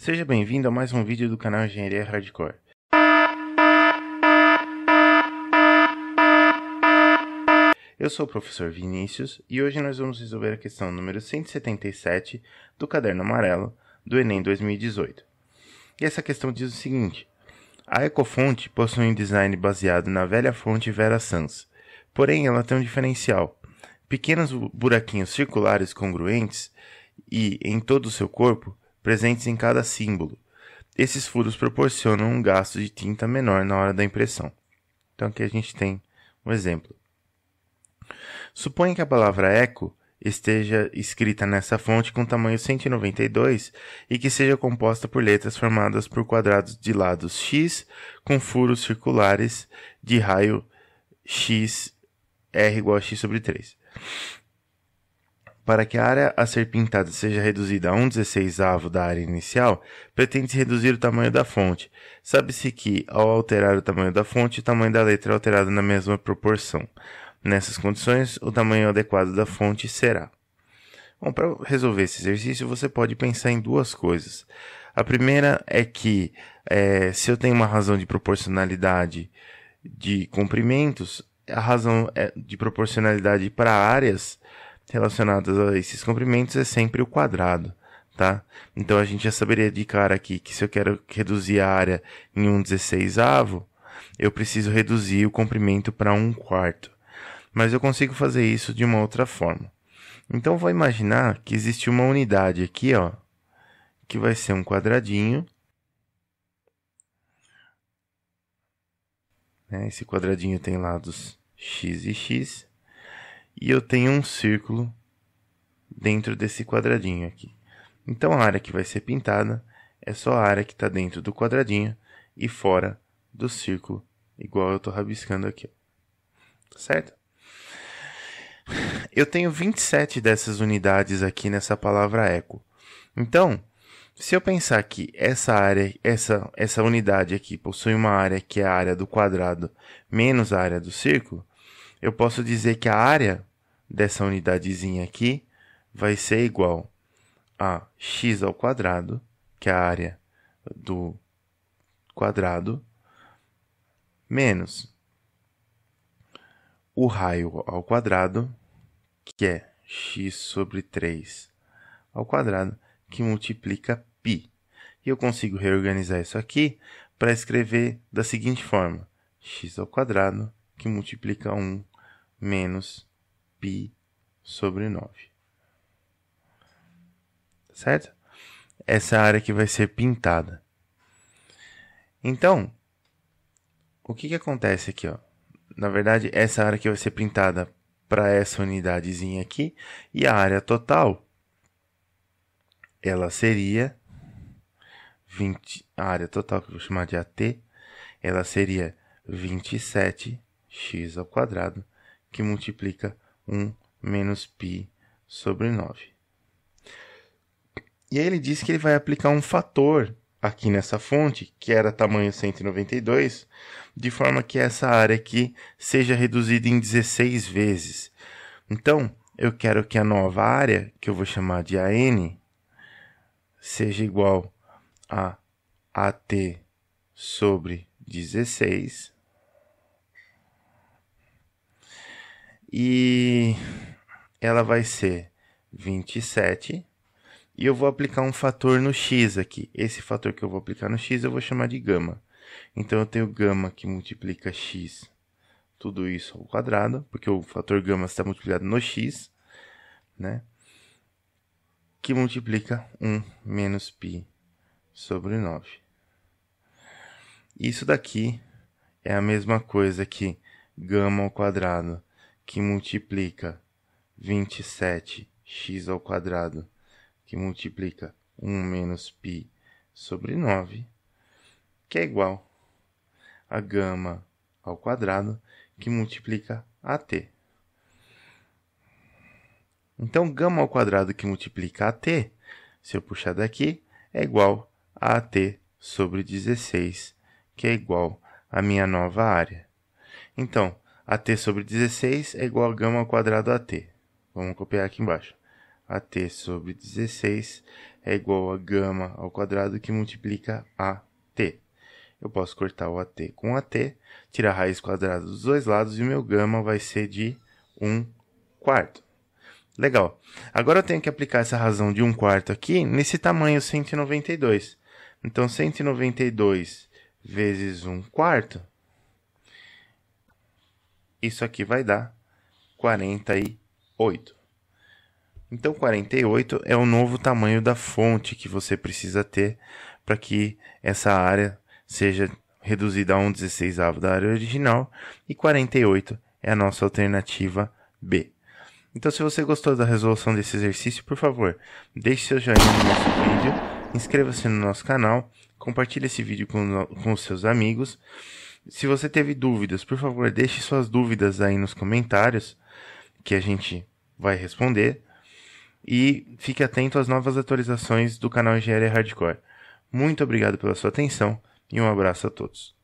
Seja bem-vindo a mais um vídeo do canal Engenharia Hardcore. Eu sou o professor Vinícius e hoje nós vamos resolver a questão número 177 do caderno amarelo do Enem 2018. E essa questão diz o seguinte: A Ecofonte possui um design baseado na velha fonte Vera Sans, porém ela tem um diferencial. Pequenos buraquinhos circulares congruentes e em todo o seu corpo presentes em cada símbolo. Esses furos proporcionam um gasto de tinta menor na hora da impressão. Então aqui a gente tem um exemplo. Suponha que a palavra eco esteja escrita nessa fonte com tamanho 192 e que seja composta por letras formadas por quadrados de lados x com furos circulares de raio x r igual a x sobre 3. Para que a área a ser pintada seja reduzida a 1 16avo da área inicial, pretende-se reduzir o tamanho da fonte. Sabe-se que, ao alterar o tamanho da fonte, o tamanho da letra é alterado na mesma proporção. Nessas condições, o tamanho adequado da fonte será. Bom, para resolver esse exercício, você pode pensar em duas coisas. A primeira é que, é, se eu tenho uma razão de proporcionalidade de comprimentos, a razão é de proporcionalidade para áreas relacionadas a esses comprimentos é sempre o quadrado, tá? Então a gente já saberia de cara aqui que se eu quero reduzir a área em um 16 avo, eu preciso reduzir o comprimento para um quarto. Mas eu consigo fazer isso de uma outra forma. Então vou imaginar que existe uma unidade aqui, ó, que vai ser um quadradinho. Né? Esse quadradinho tem lados x e x e eu tenho um círculo dentro desse quadradinho aqui. Então a área que vai ser pintada é só a área que está dentro do quadradinho e fora do círculo, igual eu estou rabiscando aqui. Certo? Eu tenho 27 dessas unidades aqui nessa palavra eco. Então, se eu pensar que essa área, essa, essa unidade aqui possui uma área que é a área do quadrado menos a área do círculo, eu posso dizer que a área dessa unidadezinha aqui vai ser igual a x ao quadrado, que é a área do quadrado, menos o raio ao quadrado, que é x sobre 3 ao quadrado, que multiplica π. E eu consigo reorganizar isso aqui para escrever da seguinte forma: x ao quadrado, que multiplica 1 menos π sobre 9. Certo? Essa é área que vai ser pintada. Então, o que, que acontece aqui? Ó? Na verdade, essa área que vai ser pintada para essa unidadezinha aqui, e a área total, ela seria 20, a área total que eu vou chamar de AT, ela seria 27x ao quadrado, que multiplica 1 menos π sobre 9. E aí ele diz que ele vai aplicar um fator aqui nessa fonte, que era tamanho 192, de forma que essa área aqui seja reduzida em 16 vezes. Então, eu quero que a nova área, que eu vou chamar de AN, seja igual a AT sobre 16 e ela vai ser 27. E eu vou aplicar um fator no x aqui. Esse fator que eu vou aplicar no x eu vou chamar de gama. Então eu tenho gama que multiplica x tudo isso ao quadrado, porque o fator gama está multiplicado no x, né? Que multiplica 1 menos π sobre 9. Isso daqui é a mesma coisa que gama ao quadrado que multiplica 27x ao quadrado, que multiplica 1 menos π sobre 9, que é igual a gama ao quadrado, que multiplica AT. Então, gama ao quadrado que multiplica AT, se eu puxar daqui, é igual a AT sobre 16, que é igual à minha nova área. Então, AT sobre 16 é igual a gama ao quadrado AT. Vamos copiar aqui embaixo. AT sobre 16 é igual a gama ao quadrado que multiplica AT. Eu posso cortar o AT com AT, tirar a raiz quadrada dos dois lados e o meu gama vai ser de 1 quarto. Legal. Agora eu tenho que aplicar essa razão de 1 quarto aqui nesse tamanho 192. Então, 192 vezes 1 quarto isso aqui vai dar 48. Então, 48 é o novo tamanho da fonte que você precisa ter para que essa área seja reduzida a 1 16 da área original e 48 é a nossa alternativa B. Então, se você gostou da resolução desse exercício, por favor, deixe seu joinha no nosso vídeo, inscreva-se no nosso canal, compartilhe esse vídeo com, com os seus amigos. Se você teve dúvidas, por favor, deixe suas dúvidas aí nos comentários que a gente vai responder. E fique atento às novas atualizações do canal Engenharia Hardcore. Muito obrigado pela sua atenção e um abraço a todos.